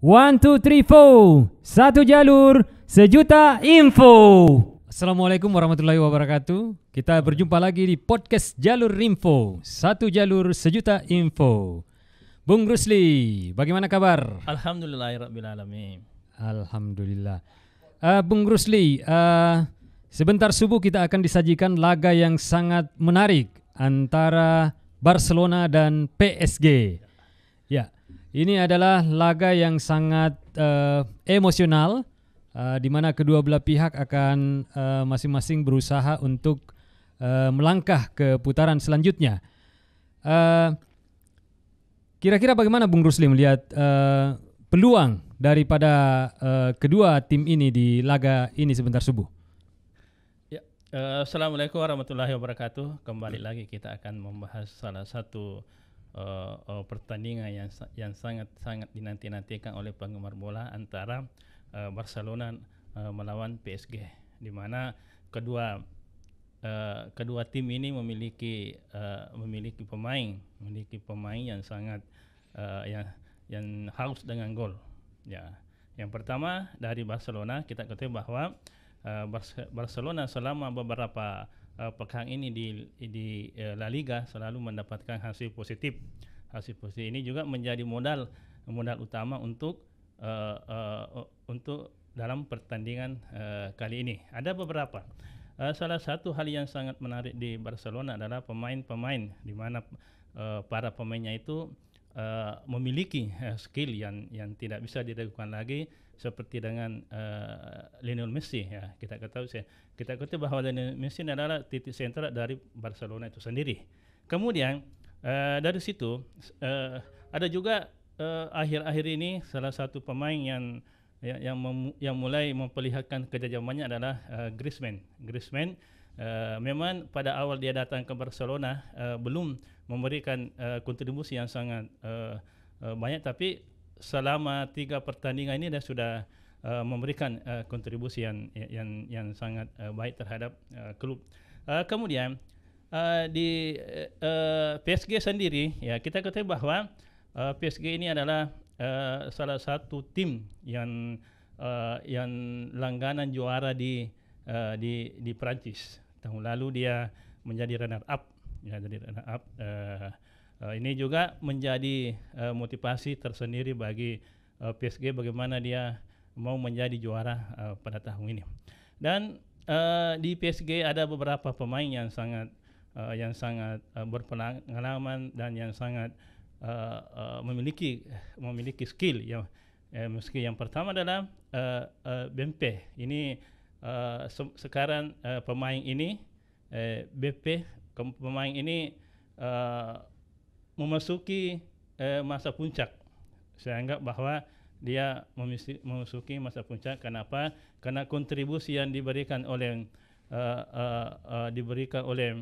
One, two, three, four. Satu jalur, sejuta info. Assalamualaikum warahmatullahi wabarakatuh. Kita berjumpa lagi di podcast Jalur Info. Satu jalur, sejuta info. Bung Rusli, bagaimana kabar? Alhamdulillahirrabbilalamin. Alhamdulillah. Uh, Bung Rusli, uh, eh, sebentar subuh kita akan disajikan laga yang sangat menarik antara Barcelona dan PSG. Ya. Yeah. Ini adalah laga yang sangat uh, emosional, uh, di mana kedua belah pihak akan masing eh, masing-masing berusaha untuk uh, melangkah ke putaran selanjutnya. kira kira-kira bagaimana Bung Rusli melihat uh, peluang daripada uh, kedua tim ini di laga ini sebentar subuh? Ya, uh, Assalamualaikum warahmatullahi wabarakatuh. Kembali lagi kita akan membahas salah satu uh, uh, pertandingan yang yang sangat sangat dinanti-nantikan oleh penggemar bola antara uh, Barcelona uh, melawan PSG di mana kedua uh, kedua tim ini memiliki uh, memiliki pemain memiliki pemain yang sangat uh, yang yang haus dengan gol ya yang pertama dari Barcelona kita ketahui bahwa uh, Barcelona selama beberapa uh, pekan ini di di uh, La Liga selalu mendapatkan hasil positif. Hasil positif ini juga menjadi modal modal utama untuk uh, uh, untuk dalam pertandingan uh, kali ini. Ada beberapa. Uh, salah satu hal yang sangat menarik di Barcelona adalah pemain-pemain di mana uh, para pemainnya itu uh, memiliki uh, skill yang yang tidak bisa diragukan lagi seperti dengan uh, Lionel Messi ya kita ketahui kita ketahui bahwa Lionel Messi adalah titik sentral dari Barcelona itu sendiri. Kemudian uh, dari situ uh, ada juga akhir-akhir uh, ini salah satu pemain yang ya, yang mem, yang mulai memperlihatkan kejajamannya adalah uh, Griezmann. Griezmann uh, memang pada awal dia datang ke Barcelona uh, belum memberikan uh, kontribusi yang sangat uh, uh, banyak tapi selama tiga pertandingan ini dia sudah uh, memberikan uh, kontribusi yang yang yang sangat uh, baik terhadap uh, klub. Uh, kemudian uh, di uh, PSG sendiri ya kita ketahui bahwa uh, PSG ini adalah uh, salah satu tim yang uh, yang langganan juara di uh, di di Prancis. Tahun lalu dia menjadi runner up ya jadi runner up uh, Uh, ini juga menjadi uh, motivasi tersendiri bagi uh, eh, PSG bagaimana dia mau menjadi juara uh, pada tahun ini. Dan uh, di PSG ada beberapa pemain yang sangat uh, yang sangat uh, berpengalaman dan yang sangat uh, uh, memiliki memiliki skill yang Eh, meski yang pertama adalah uh, uh, BMP. Ini uh, se sekarang uh, pemain ini eh, BP pemain ini uh, memasuki eh, masa puncak. Saya anggap bahwa dia memasuki masa puncak. Kenapa? Karena kontribusi yang diberikan oleh uh, uh, uh, diberikan oleh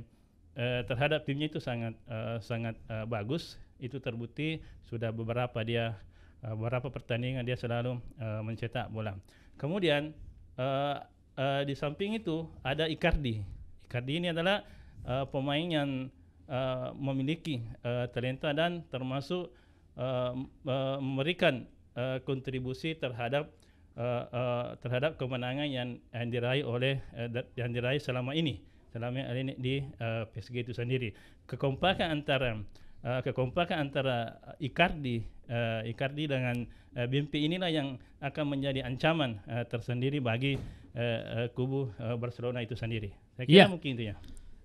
uh, terhadap timnya itu sangat uh, sangat uh, bagus. Itu terbukti sudah beberapa dia uh, beberapa pertandingan dia selalu uh, mencetak bola. Kemudian uh, uh, di samping itu ada Icardi. Icardi ini adalah uh, pemain yang Eh, memiliki uh, talenta dan termasuk uh, uh, memberikan uh, kontribusi terhadap uh, uh, terhadap kemenangan yang, yang diraih oleh uh, yang diraih selama ini selama ini di uh, PSG itu sendiri kekompakan antara uh, kekompakan antara Icardi uh, Icardi dengan uh, BMP inilah yang akan menjadi ancaman uh, tersendiri bagi uh, uh, kubu uh, Barcelona itu sendiri. Saya kira yeah. mungkin itu ya.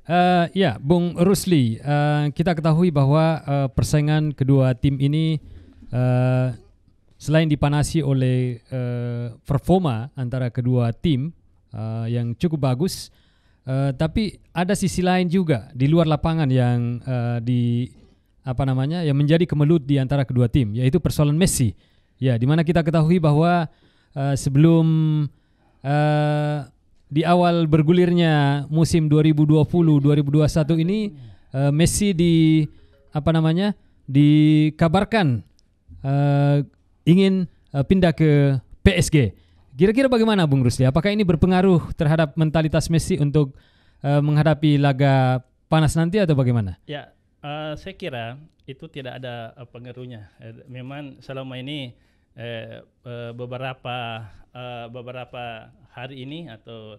Uh, ya, Bung Rusli, uh, kita ketahui bahwa uh, persaingan kedua tim ini uh, selain dipanasi oleh uh, performa antara kedua tim uh, yang cukup bagus, uh, tapi ada sisi lain juga di luar lapangan yang uh, di apa namanya yang menjadi kemelut di antara kedua tim, yaitu persoalan Messi. Ya, di mana kita ketahui bahwa uh, sebelum uh, di awal bergulirnya musim 2020-2021 ini uh, Messi di apa namanya dikabarkan uh, ingin uh, pindah ke PSG. Kira-kira bagaimana Bung Rusli? Apakah ini berpengaruh terhadap mentalitas Messi untuk uh, menghadapi laga panas nanti atau bagaimana? Ya, uh, saya kira itu tidak ada uh, pengaruhnya. memang selama ini eh, uh, beberapa uh, beberapa hari ini atau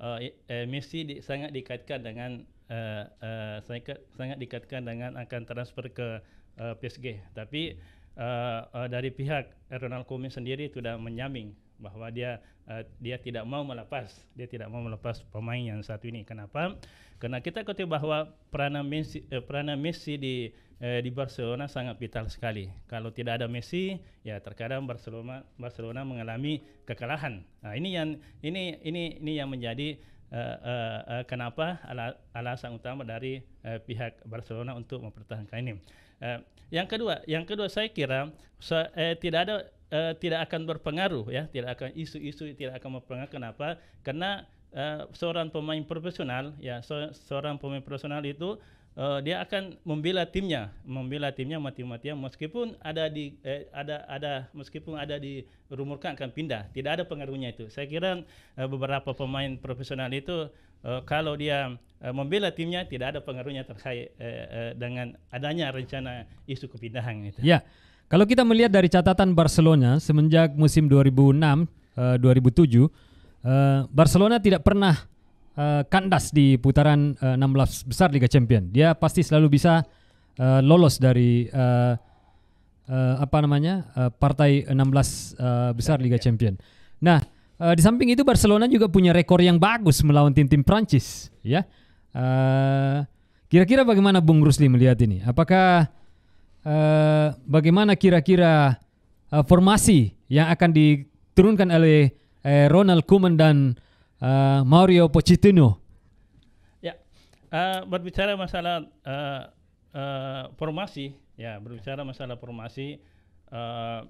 uh, eh, misi eh, di, sangat dikaitkan dengan uh, uh, sangat, sangat dikaitkan dengan akan transfer ke uh, PSG. Tapi uh, uh, dari pihak Ronald Koeman sendiri sudah menyaming bahwa dia uh, dia tidak mau melepas dia tidak mau melepas pemain yang satu ini kenapa karena kita ketahui bahwa peranan Messi eh, peranan Messi di eh, di Barcelona sangat vital sekali kalau tidak ada Messi ya terkadang Barcelona Barcelona mengalami kekalahan nah, ini yang ini ini ini yang menjadi uh, uh, uh, kenapa ala, alasan utama dari uh, pihak Barcelona untuk mempertahankan ini. Uh, yang kedua, yang kedua saya kira so, uh, tidak ada uh, tidak akan berpengaruh ya, tidak akan isu-isu tidak akan berpengaruh. Kenapa? Karena uh, seorang pemain profesional ya, so, seorang pemain profesional itu uh, dia akan membela timnya, membela timnya mati-matian meskipun ada di eh, ada ada meskipun ada di rumurkan akan pindah, tidak ada pengaruhnya itu. Saya kira uh, beberapa pemain profesional itu uh, kalau dia uh, membela timnya tidak ada pengaruhnya terkait uh, uh, dengan adanya rencana isu kepindahan itu. Ya. Kalau kita melihat dari catatan Barcelona semenjak musim 2006 2007 eh, eh, Barcelona tidak pernah eh, kandas di putaran 16 besar Liga Champions. Dia pasti selalu bisa lolos dari apa namanya? partai 16 besar Liga iya. Champions. Nah, di samping itu Barcelona juga punya rekor yang bagus melawan tim-tim Prancis, ya. kira-kira bagaimana Bung Rusli melihat ini? Apakah Eh, bagaimana kira-kira uh, formasi yang akan diturunkan oleh uh, Ronald Koeman dan uh, Mario Pochettino? Ya, uh, berbicara masalah uh, uh, formasi, ya berbicara masalah formasi, uh,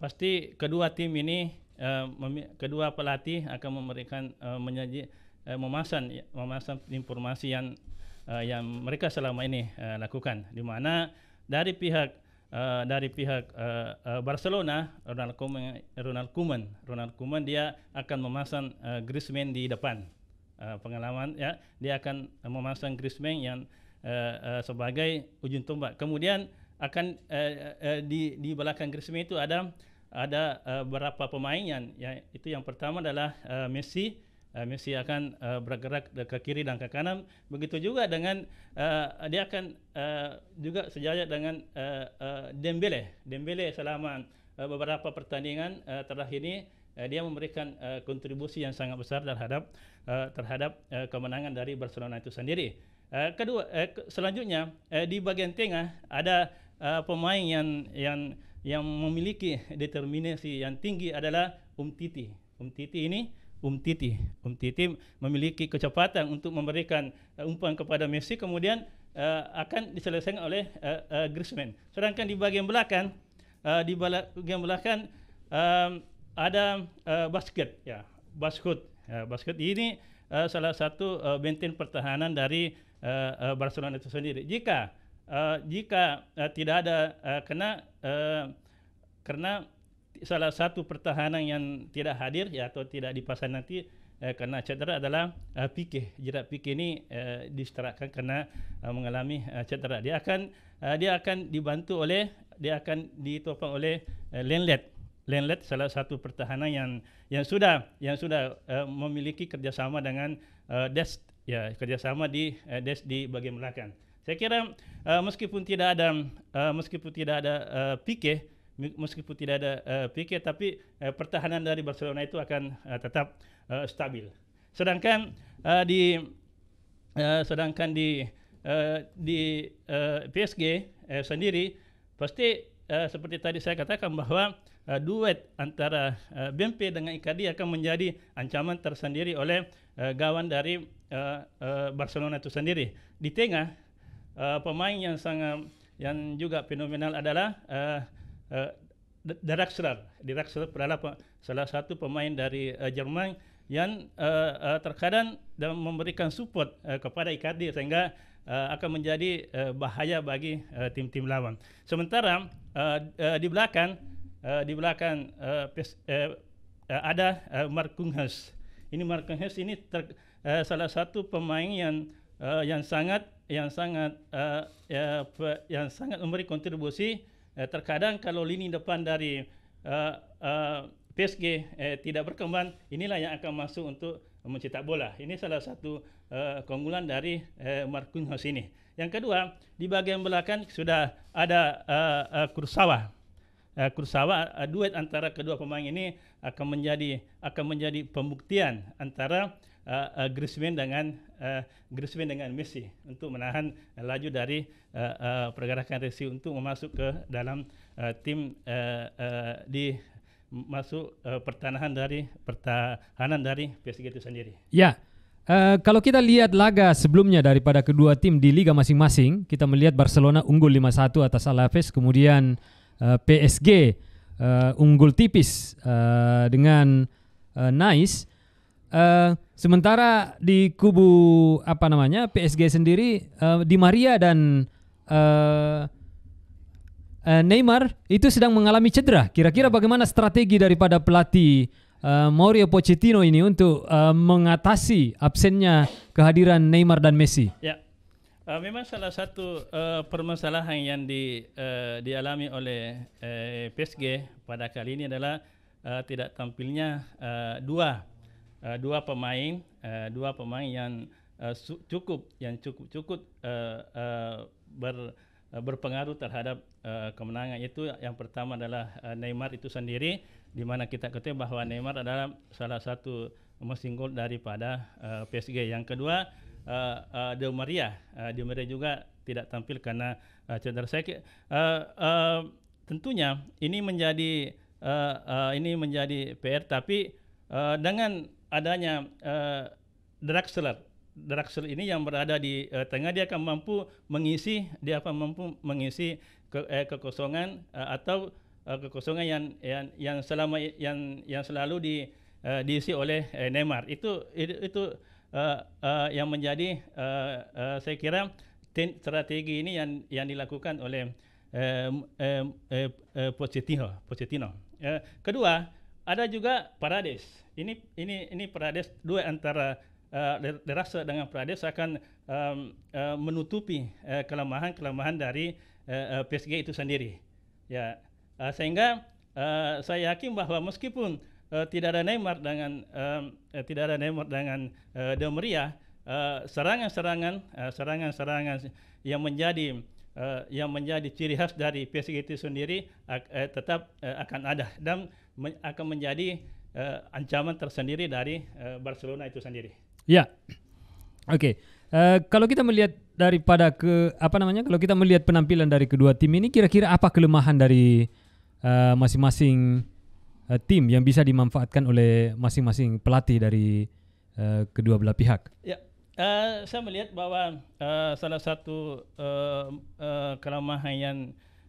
pasti kedua tim ini Uh, kedua pelatih akan memberikan uh, menyaji uh, memasang ya, memasang informasi yang uh, yang mereka selama ini uh, lakukan di mana dari pihak uh, dari pihak uh, uh, Barcelona Ronald Koeman Ronald Koeman Ronald Koeman dia akan memasang uh, Griezmann di depan uh, pengalaman ya dia akan memasang Griezmann yang uh, uh, sebagai ujung tombak kemudian akan uh, uh, di di belakang Griezmann itu ada ada uh, berapa pemain yang ya, itu yang pertama adalah uh, Messi Eh, mesti akan uh, bergerak ke kiri dan ke kanan. Begitu juga dengan uh, dia akan uh, juga sejajar dengan uh, uh, Dembele. Dembele selama uh, beberapa pertandingan uh, terakhir ini uh, dia memberikan uh, kontribusi yang sangat besar terhadap uh, terhadap uh, kemenangan dari Barcelona itu sendiri. Uh, kedua, uh, selanjutnya uh, di bagian tengah ada uh, pemain yang yang yang memiliki determinasi yang tinggi adalah Umtiti. Umtiti ini Um, um Titi. memiliki kecepatan untuk memberikan uh, umpan kepada Messi kemudian uh, akan diselesaikan oleh uh, uh, Griezmann. Sedangkan di bagian belakang uh, di bagian belakang um, ada uh, basket ya, basket. Ya, basket ini uh, salah satu uh, benteng pertahanan dari uh, uh, Barcelona itu sendiri. Jika uh, jika uh, tidak ada uh, kena uh, karena salah satu pertahanan yang tidak hadir ya atau tidak dipasang nanti eh, kerana cedera adalah uh, eh, pikir jerat pikir ini uh, eh, diserahkan kerana uh, mengalami uh, cedera dia akan uh, dia akan dibantu oleh dia akan ditopang oleh uh, lenlet lenlet salah satu pertahanan yang yang sudah yang sudah uh, memiliki kerjasama dengan uh, des ya kerjasama di uh, des di bagian belakang saya kira uh, meskipun tidak ada uh, meskipun tidak ada uh, pikir meskipun tidak ada uh, tapi uh, pertahanan dari Barcelona itu akan uh, tetap uh, stabil. Sedangkan uh, di uh, sedangkan di uh, di uh, PSG uh, sendiri pasti uh, seperti tadi saya katakan bahwa uh, duet antara uh, BMP dengan Icardi akan menjadi ancaman tersendiri oleh uh, gawan dari uh, uh, Barcelona itu sendiri. Di tengah uh, pemain yang sangat yang juga fenomenal adalah uh, uh, eh, Draxler. Draxler adalah salah satu pemain dari uh, Jerman yang uh, uh, terkadang dan memberikan support uh, kepada Icardi sehingga uh, akan menjadi uh, bahaya bagi tim tim-tim lawan. Sementara uh, uh, di belakang uh, di belakang uh, uh, ada uh, Markunhes. Ini Markunhes ini ter, uh, salah satu pemain yang uh, yang sangat yang sangat uh, ya, yang sangat memberi kontribusi eh, terkadang kalau lini depan dari uh, eh, uh, eh, PSG eh, tidak berkembang inilah yang akan masuk untuk mencetak bola ini salah satu uh, keunggulan dari uh, Marquinhos ini yang kedua di bagian belakang sudah ada uh, uh, Kursawa uh, Kursawa uh, duet antara kedua pemain ini akan menjadi akan menjadi pembuktian antara uh, eh, uh, eh, Griezmann dengan uh, eh, Griezmann dengan Messi untuk menahan uh, laju dari uh, uh, pergerakan Messi untuk masuk ke dalam uh, tim uh, uh, di masuk uh, pertahanan dari pertahanan dari PSG itu sendiri. Ya. Uh, kalau kita lihat laga sebelumnya daripada kedua tim di liga masing-masing, kita melihat Barcelona unggul 5-1 atas Alaves, kemudian uh, PSG uh, unggul tipis uh, dengan uh, Nice. Uh, Sementara di kubu apa namanya PSG sendiri uh, Di Maria dan uh, uh, Neymar itu sedang mengalami cedera. Kira-kira bagaimana strategi daripada pelatih uh, Mauricio Pochettino ini untuk uh, mengatasi absennya kehadiran Neymar dan Messi? Ya, uh, memang salah satu uh, permasalahan yang di, uh, dialami oleh uh, PSG pada kali ini adalah uh, tidak tampilnya uh, dua uh, dua pemain uh, dua pemain yang uh, cukup yang cukup cukup uh, uh, ber uh, berpengaruh terhadap uh, kemenangan itu yang pertama adalah uh, Neymar itu sendiri di mana kita ketahui bahwa Neymar adalah salah satu mesin gol daripada uh, PSG. Yang kedua uh, uh, De Maria, uh, De Maria juga tidak tampil karena uh, cedera. Saya uh, uh, tentunya ini menjadi uh, uh, ini menjadi PR tapi uh, dengan adanya uh, eh, Draxler seller ini yang berada di uh, tengah dia akan mampu mengisi dia akan mampu mengisi ke, eh, kekosongan uh, atau uh, kekosongan yang yang yang selama yang yang selalu di uh, diisi oleh uh, Neymar itu itu, itu uh, uh, yang menjadi uh, uh, saya kira strategi ini yang yang dilakukan oleh eh, eh, eh, Pochettino. Pochettino. Eh, kedua, ada juga Parades. Ini ini ini Parades dua antara uh, eh, Derasa dengan Parades akan um, uh, menutupi kelemahan kelemahan-kelemahan dari uh, eh, uh, PSG itu sendiri. Ya, uh, sehingga uh, saya yakin bahwa meskipun uh, tidak ada Neymar dengan um, uh, tidak ada Neymar dengan uh, uh, serangan-serangan uh, serangan-serangan yang menjadi uh, yang menjadi ciri khas dari PSG itu sendiri uh, uh, tetap uh, akan ada dan men akan menjadi uh, ancaman tersendiri dari uh, Barcelona itu sendiri. Ya, oke. Okay. Uh, eh, kalau kita melihat daripada ke apa namanya, kalau kita melihat penampilan dari kedua tim ini, kira-kira apa kelemahan dari masing-masing uh, uh, tim yang bisa dimanfaatkan oleh masing-masing pelatih dari uh, kedua belah pihak? Ya, uh, saya melihat bahwa uh, salah satu uh, uh, kelemahan yang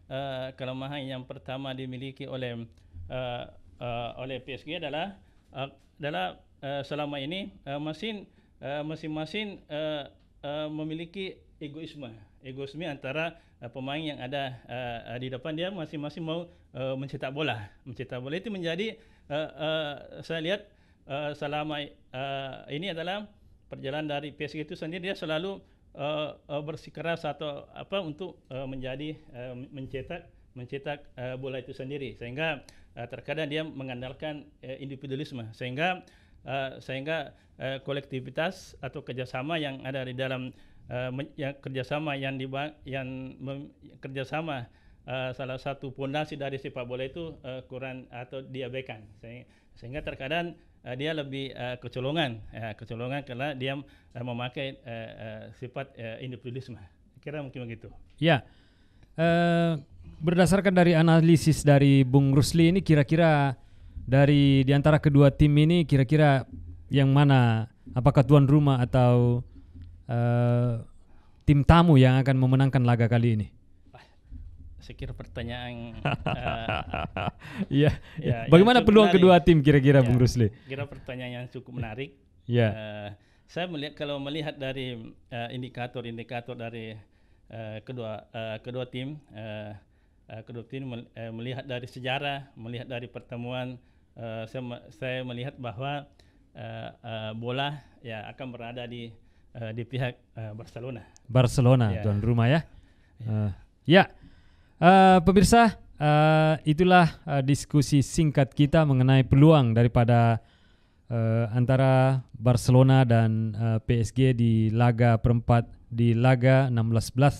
uh, kelemahan yang pertama dimiliki oleh uh, uh, oleh PSG adalah uh, adalah uh, selama ini uh, masing uh, masing-masing uh, uh, memiliki egoisme egoisme antara uh, pemain yang ada uh, di depan dia masing-masing mau uh, mencetak bola mencetak bola itu menjadi uh, uh, saya lihat uh, selama uh, ini adalah perjalanan dari PSG itu sendiri dia selalu uh, uh, bersikeras atau apa untuk uh, menjadi uh, mencetak mencetak uh, bola itu sendiri sehingga Eh, terkadang dia mengandalkan uh, individualisme sehingga uh, sehingga uh, kolektivitas atau kerjasama yang ada di dalam uh, yang kerjasama yang di yang kerjasama uh, salah satu pondasi dari sepak bola itu uh, kurang atau diabaikan sehingga, sehingga terkadang uh, dia lebih uh, kecolongan ya, kecolongan karena dia uh, memakai uh, uh, sifat uh, individualisme kira mungkin begitu ya uh, berdasarkan dari analisis dari Bung Rusli ini kira-kira dari di antara kedua tim ini kira-kira yang mana apakah tuan rumah atau uh, tim tamu yang akan memenangkan laga kali ini? Ah, saya kira pertanyaan uh, ya, ya, bagaimana peluang menarik. kedua tim kira-kira ya, Bung Rusli? Kira pertanyaan yang cukup menarik. ya. Uh, saya melihat kalau melihat dari indikator-indikator uh, dari uh, kedua uh, kedua tim uh, uh, kedokteran mel- uh, melihat dari sejarah, melihat dari pertemuan, uh, saya, saya melihat bahwa uh, uh, bola ya akan berada di uh, di pihak uh, Barcelona. Barcelona ya. tuan rumah ya. Ya, uh, ya. Uh, pemirsa uh, itulah uh, diskusi singkat kita mengenai peluang daripada uh, antara Barcelona dan uh, PSG di laga perempat di laga 16 belas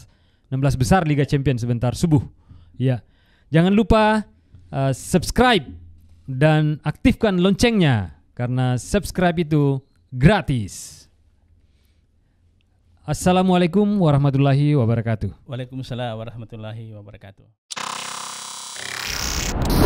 16 besar Liga Champions sebentar subuh. Ya, Jangan lupa uh, subscribe dan aktifkan loncengnya karena subscribe itu gratis. Assalamualaikum warahmatullahi wabarakatuh. Waalaikumsalam warahmatullahi wabarakatuh.